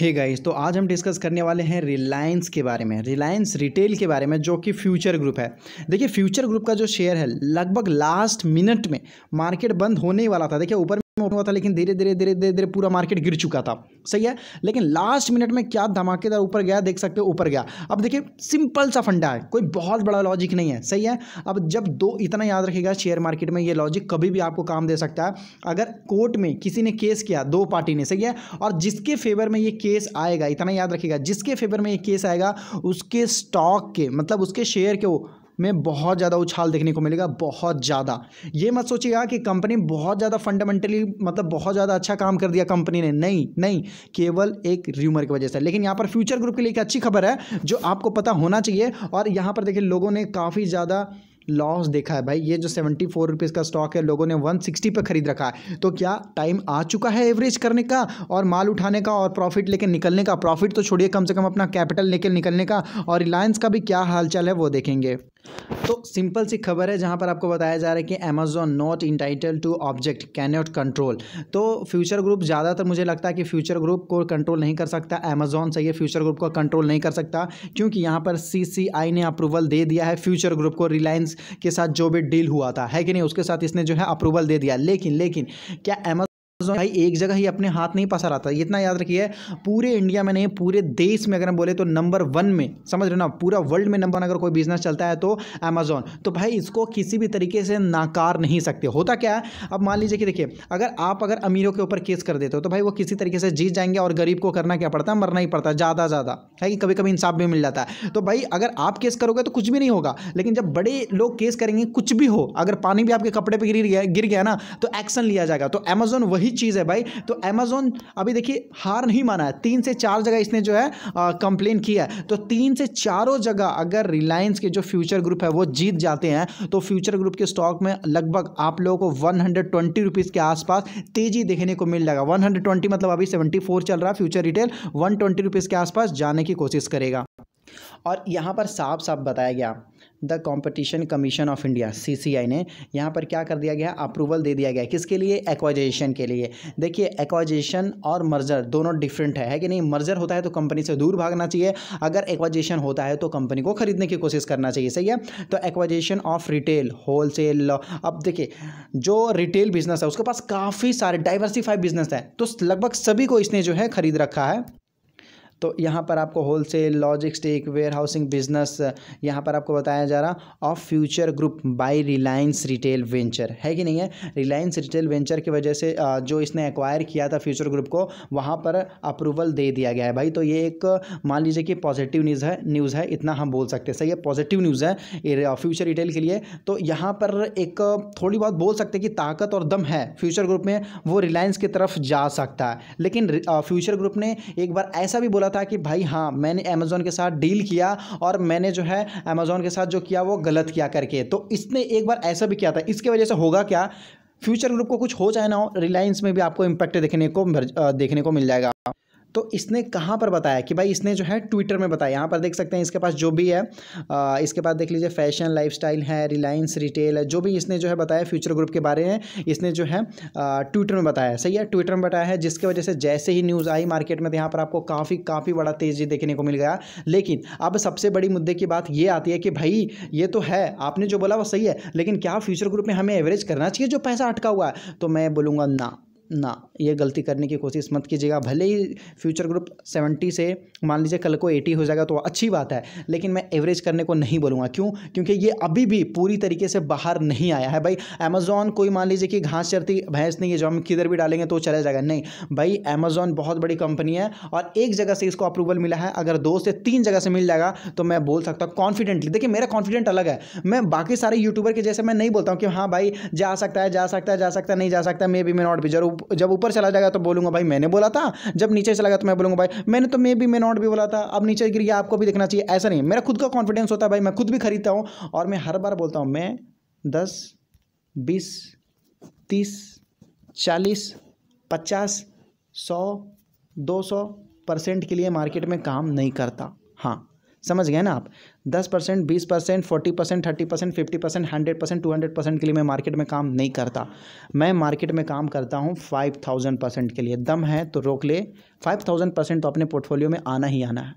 hey guys तो आज हम डिस्कस करने वाले हैं रिलायंस के बारे में रिलायंस रिटेल के बारे में जो कि फ्यूचर ग्रुप है देखिए फ्यूचर ग्रुप का जो शेयर है लगभग लास्ट मिनट में मार्केट बंद होने ही वाला था देखिए ऊपर में हुआ था लेकिन धीरे धीरे धीरे धीरे धीरे पूरा मार्केट गिर चुका था सही है लेकिन लास्ट मिनट में क्या धमाकेदार ऊपर गया देख सकते हो ऊपर गया अब देखिए सिंपल सा फंडा है कोई बहुत बड़ा लॉजिक नहीं है सही है अब जब दो इतना याद रखेगा शेयर मार्केट में ये लॉजिक कभी भी आपको काम दे सकता है अगर कोर्ट में किसी ने केस किया दो पार्टी ने सही है और जिसके फेवर में ये केस आएगा इतना याद रखेगा जिसके फेवर में ये केस आएगा उसके स्टॉक के मतलब उसके शेयर के वो में बहुत ज़्यादा उछाल देखने को मिलेगा बहुत ज़्यादा ये मत सोचिएगा कि कंपनी बहुत ज़्यादा फंडामेंटली मतलब बहुत ज़्यादा अच्छा काम कर दिया कंपनी ने नहीं नहीं केवल एक र्यूमर की वजह से लेकिन यहाँ पर फ्यूचर ग्रुप के लिए एक अच्छी खबर है जो आपको पता होना चाहिए और यहाँ पर देखिए लोगों ने काफ़ी ज़्यादा लॉस देखा है भाई ये जो सेवेंटी फोर रुपीज़ का स्टॉक है लोगों ने वन सिक्सटी पर खरीद रखा है तो क्या टाइम आ चुका है एवरेज करने का और माल उठाने का और प्रॉफिट लेकर निकलने का प्रॉफिट तो छोड़िए कम से कम अपना कैपिटल लेके निकलने का और रिलायंस का भी क्या हालचाल है वो देखेंगे तो सिंपल सी खबर है जहाँ पर आपको बताया जा रहा है कि Amazon not entitled to object can not control तो फ्यूचर ग्रुप ज़्यादातर मुझे लगता है कि फ्यूचर ग्रुप को कंट्रोल नहीं कर सकता अमेजोन सही है फ्यूचर ग्रुप को कंट्रोल नहीं कर सकता क्योंकि यहाँ पर सी ने अप्रूवल दे दिया है फ्यूचर ग्रुप को रिलायंस के साथ जो भी डील हुआ था है कि नहीं उसके साथ इसने जो है अप्रूवल दे दिया लेकिन लेकिन क्या अमेजोन भाई एक जगह ही अपने हाथ नहीं पसार आता इतना याद रखिए पूरे इंडिया में नहीं पूरे देश में अगर हम बोले तो नंबर वन में समझ रहे ना पूरा वर्ल्ड में नंबर अगर कोई बिजनेस चलता है तो अमेजोन तो भाई इसको किसी भी तरीके से नाकार नहीं सकते होता क्या है अब मान लीजिए कि देखिए अगर आप अगर अमीरों के ऊपर केस कर देते हो तो भाई वो किसी तरीके से जीत जाएंगे और गरीब को करना क्या पड़ता है मरना ही पड़ता है ज़्यादा ज़्यादा है कि कभी कभी इंसाफ भी मिल जाता है तो भाई अगर आप केस करोगे तो कुछ भी नहीं होगा लेकिन जब बड़े लोग केस करेंगे कुछ भी हो अगर पानी भी आपके कपड़े पर गिर गया ना तो एक्शन लिया जाएगा तो अमेजोन वही ही चीज़ है भाई तो अमेजोन अभी देखिए हार नहीं माना है तीन से चार जगह इसने जो है कंप्लेन किया है तो तीन से चारों जगह अगर रिलायंस के जो फ्यूचर ग्रुप है वो जीत जाते हैं तो फ्यूचर ग्रुप के स्टॉक में लगभग आप लोगों को वन हंड्रेड ट्वेंटी रुपीज़ के आसपास तेज़ी देखने को मिल जाएगा वन हंड्रेड ट्वेंटी मतलब अभी सेवेंटी फोर चल रहा है future retail one twenty rupees के आसपास जाने की कोशिश करेगा और यहाँ पर साफ साफ बताया गया the competition commission of India सी ने यहाँ पर क्या कर दिया गया अप्रूवल दे दिया गया किसके लिए एक्वाइजेशन के लिए देखिए एक्वाइजेशन और मर्जर दोनों डिफरेंट है, है कि नहीं मर्जर होता है तो कंपनी से दूर भागना चाहिए अगर एक्वाइजेशन होता है तो कंपनी को खरीदने की कोशिश करना चाहिए सही है तो एक्वाइजेशन ऑफ रिटेल होलसेल अब देखिए जो रिटेल बिजनेस है उसके पास काफ़ी सारे डाइवर्सिफाइड बिजनेस है तो लगभग सभी को इसने जो है खरीद रखा है तो यहाँ पर आपको wholesale logistic warehousing business यहाँ पर आपको बताया जा रहा of Future Group by Reliance Retail venture है कि नहीं है रिलायंस रिटेल वेंचर की वजह से जो इसने एक्वायर किया था फ्यूचर ग्रुप को वहाँ पर अप्रूवल दे दिया गया है भाई तो ये एक मान लीजिए कि पॉजिटिव न्यूज़ है न्यूज़ है इतना हम बोल सकते हैं सही है पॉजिटिव न्यूज़ है फ्यूचर रिटेल के लिए तो यहाँ पर एक थोड़ी बहुत बोल सकते हैं कि ताकत और दम है फ्यूचर ग्रुप में वो रिलायंस की तरफ जा सकता है लेकिन फ्यूचर ग्रुप ने एक बार ऐसा भी बोला था कि भाई हाँ मैंने अमेज़ोन के साथ डील किया और मैंने जो है अमेज़ोन के साथ जो किया वो गलत किया करके तो इसने एक बार ऐसा भी किया था इसके वजह से होगा क्या फ्यूचर ग्रुप को कुछ हो जाए ना हो रिलायंस में भी आपको इम्पैक्ट देखने को देखने को मिल जाएगा तो इसने कहाँ पर बताया कि भाई इसने जो है ट्विटर में बताया यहाँ पर देख सकते हैं इसके पास जो भी है आ, इसके पास देख लीजिए फैशन लाइफस्टाइल है रिलायंस रिटेल है जो भी इसने जो है बताया फ्यूचर ग्रुप के बारे में इसने जो है ट्विटर में बताया सही है ट्विटर में बताया है जिसके वजह से जैसे ही न्यूज़ आई मार्केट में तो यहाँ पर आपको काफ़ी काफ़ी बड़ा तेज़ी देखने को मिल गया लेकिन अब सबसे बड़ी मुद्दे की बात ये आती है कि भाई ये तो है आपने जो बोला वो सही है लेकिन क्या फ्यूचर ग्रुप में हमें एवरेज करना चाहिए जो पैसा अटका हुआ है तो मैं बोलूँगा ना ना ये गलती करने की कोशिश मत कीजिएगा भले ही फ्यूचर ग्रुप सेवेंटी से मान लीजिए कल को एटी हो जाएगा तो अच्छी बात है लेकिन मैं एवरेज करने को नहीं बोलूँगा क्यों क्योंकि ये अभी भी पूरी तरीके से बाहर नहीं आया है भाई अमेजोन कोई मान लीजिए कि घास चरती भैंस नहीं है जो हम किधर भी डालेंगे तो चला जाएगा नहीं भाई अमेजोन बहुत बड़ी कंपनी है और एक जगह से इसको अप्रूवल मिला है अगर दो से तीन जगह से मिल जाएगा तो मैं बोल सकता हूँ कॉन्फिडेंटली देखिए मेरा कॉन्फिडेंट अलग है मैं बाकी सारे यूट्यूबर के जैसे मैं नहीं बोलता हूँ कि हाँ भाई जा सकता है जा सकता है जा सकता है नहीं जा सकता may be may not be जरूर जब ऊपर चला जाएगा तो बोलूँगा भाई मैंने बोला था जब नीचे चला गया तो मैं बोलूँगा भाई मैंने तो मे भी मैं नॉट भी बोला था अब नीचे गिर गया आपको भी देखना चाहिए ऐसा नहीं मेरा खुद का कॉन्फिडेंस होता है भाई मैं खुद भी खरीदता हूँ और मैं हर बार बोलता हूँ मैं दस बीस तीस चालीस पचास सौ दो सौ परसेंट के लिए मार्केट में काम नहीं करता हाँ समझ गए ना आप दस परसेंट बीस percent forty percent thirty percent fifty percent hundred percent two hundred percent के लिए मैं मार्केट में काम नहीं करता मैं मार्केट में काम करता हूँ फाइव थाउजेंड परसेंट के लिए दम है तो रोक ले फाइव थाउजेंड परसेंट तो अपने पोर्टफोलियो में आना ही आना है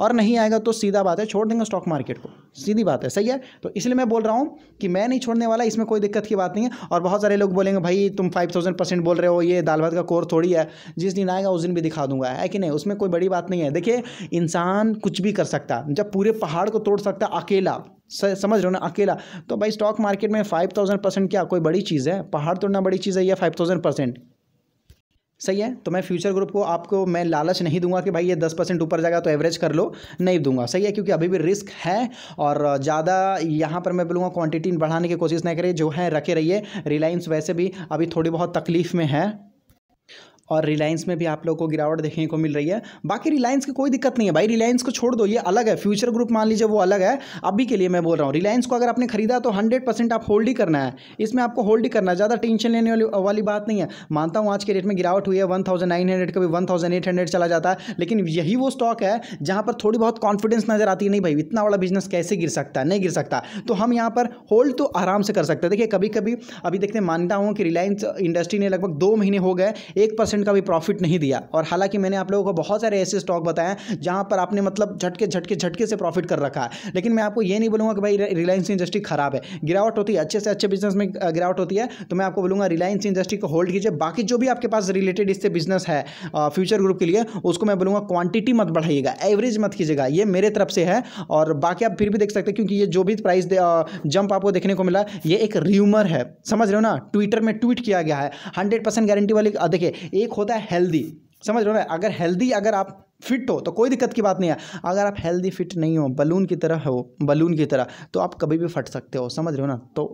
और नहीं आएगा तो सीधा बात है छोड़ देंगे स्टॉक मार्केट को सीधी बात है सही है तो इसलिए मैं बोल रहा हूँ कि मैं नहीं छोड़ने वाला इसमें कोई दिक्कत की बात नहीं है और बहुत सारे लोग बोलेंगे भाई तुम फाइव थाउजेंड परसेंट बोल रहे हो ये दाल भात का कोर थोड़ी है जिस दिन आएगा उस दिन भी दिखा दूंगा है कि नहीं उसमें कोई बड़ी बात नहीं है देखिए इंसान कुछ भी कर सकता जब पूरे पहाड़ को तोड़ सकता अकेला समझ रहे हो ना अकेला तो भाई स्टॉक मार्केट में फाइव थाउजेंड परसेंट क्या कोई बड़ी चीज़ है पहाड़ तोड़ना बड़ी चीज़ है या फाइव थाउजेंड परसेंट सही है तो मैं फ्यूचर ग्रुप को आपको मैं लालच नहीं दूंगा कि भाई ये दस परसेंट ऊपर जाएगा तो एवरेज कर लो नहीं दूंगा सही है क्योंकि अभी भी रिस्क है और ज़्यादा यहाँ पर मैं बोलूँगा क्वांटिटी बढ़ाने की कोशिश नहीं करिए जो है रखे रहिए रिलायंस वैसे भी अभी थोड़ी बहुत तकलीफ़ में है और रिलायंस में भी आप लोगों को गिरावट देखने को मिल रही है बाकी रिलायंस की कोई दिक्कत नहीं है भाई रिलायंस को छोड़ दो ये अलग है फ्यूचर ग्रुप मान लीजिए वो अलग है अभी के लिए मैं बोल रहा हूँ रिलायंस को अगर आपने खरीदा तो हंड्रेड आप होल्ड ही करना है इसमें आपको होल्ड ही करना है ज़्यादा टेंशन लेने वाली वाली बात नहीं है मानता हूँ आज के रेट में गिरावट हुई है वन कभी वन चला जाता है लेकिन यही वो स्टॉक है जहाँ पर थोड़ी बहुत कॉन्फिडेंस नजर आती है नहीं भाई इतना बड़ा बिजनेस कैसे गिर सकता है नहीं गिर सकता तो हम यहाँ पर होल्ड तो आराम से कर सकते हैं देखिए कभी कभी अभी देखते मानता हूँ कि रिलायंस इंडस्ट्री ने लगभग दो महीने हो गए एक परसेंट परसेंट का भी प्रॉफिट नहीं दिया और हालांकि मैंने आप लोगों को बहुत सारे ऐसे स्टॉक बताए जहां पर आपने मतलब झटके झटके झटके से प्रॉफिट कर रखा है लेकिन मैं आपको ये नहीं बोलूंगा कि भाई रिलायंस इंडस्ट्री खराब है गिरावट होती है अच्छे से अच्छे बिजनेस में गिरावट होती है तो मैं आपको बोलूंगा रिलायंस इंडस्ट्री को होल्ड कीजिए बाकी जो भी आपके पास रिलेटेड इससे बिजनेस है फ्यूचर ग्रुप के लिए उसको मैं बोलूंगा क्वांटिटी मत बढ़ाइएगा एवरेज मत कीजिएगा ये मेरे तरफ से है और बाकी आप फिर भी देख सकते हैं क्योंकि ये जो भी प्राइस जंप आपको देखने को मिला ये एक र्यूमर है समझ रहे हो ना ट्विटर में ट्वीट किया गया है हंड्रेड परसेंट गारंटी वाली देखिए एक होता है हेल्दी समझ रहे हो ना अगर हेल्दी अगर आप फिट हो तो कोई दिक्कत की बात नहीं है अगर आप हेल्दी फिट नहीं हो बलून की तरह हो बलून की तरह तो आप कभी भी फट सकते हो समझ रहे हो ना तो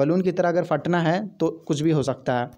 बलून की तरह अगर फटना है तो कुछ भी हो सकता है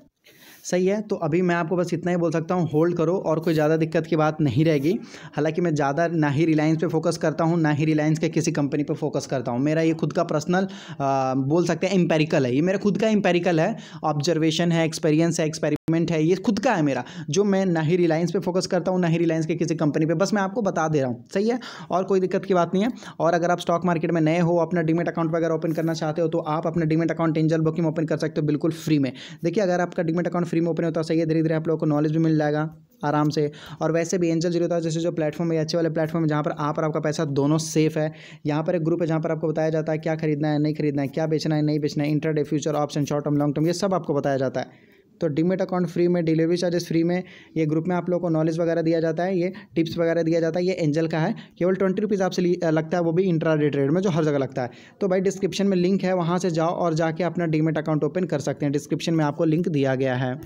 सही है तो अभी मैं आपको बस इतना ही बोल सकता हूँ होल्ड करो और कोई ज़्यादा दिक्कत की बात नहीं रहेगी हालांकि मैं ज़्यादा ना ही रिलायंस पे फोकस करता हूँ ना ही रिलायंस के किसी कंपनी पे फोकस करता हूँ मेरा ये खुद का पर्सनल बोल सकते हैं इम्पेरिकल है ये मेरा खुद का इम्पेरिकल है ऑब्जर्वेशन है एक्सपीरियंस है एक्सपेरिमेंट सेगमेंट है ये खुद का है मेरा जो मैं ना ही रिलायंस पे फोकस करता हूँ ना ही रिलायंस के किसी कंपनी पे बस मैं आपको बता दे रहा हूँ सही है और कोई दिक्कत की बात नहीं है और अगर आप स्टॉक मार्केट में नए हो अपना डिमेट अकाउंट वगैरह ओपन करना चाहते हो तो आप अपना demat account Angel Broking open कर सकते हो बिल्कुल फ्री में देखिए अगर आपका डिमेट अकाउंट फ्री में ओपन होता है सही है धीरे धीरे आप लोगों को नॉलेज भी मिल जाएगा आराम से और वैसे भी एंजल जीरो जैसे जो प्लेटफॉर्म है अच्छे वाले प्लेटफॉर्म है जहाँ पर आप और आपका पैसा दोनों सेफ है यहाँ पर एक ग्रुप है जहाँ पर आपको बताया जाता है क्या खरीदना है नहीं खरीदना है क्या बेचना है नहीं बेचना है intraday future option short term long term ये सब आपको बताया जाता है तो डीमेट अकाउंट फ्री में डिलीवरी चार्जेस फ्री में ये ग्रुप में आप लोगों को नॉलेज वगैरह दिया जाता है ये टिप्स वगैरह दिया जाता है ये एंजल का है केवल ट्वेंटी रुपीज़ आपसे लगता है वो भी इंट्रा डे ट्रेड में जो हर जगह लगता है तो भाई डिस्क्रिप्शन में लिंक है वहाँ से जाओ और जाके अपना डीमेट अकाउंट ओपन कर सकते हैं डिस्क्रिप्शन में आपको लिंक दिया गया है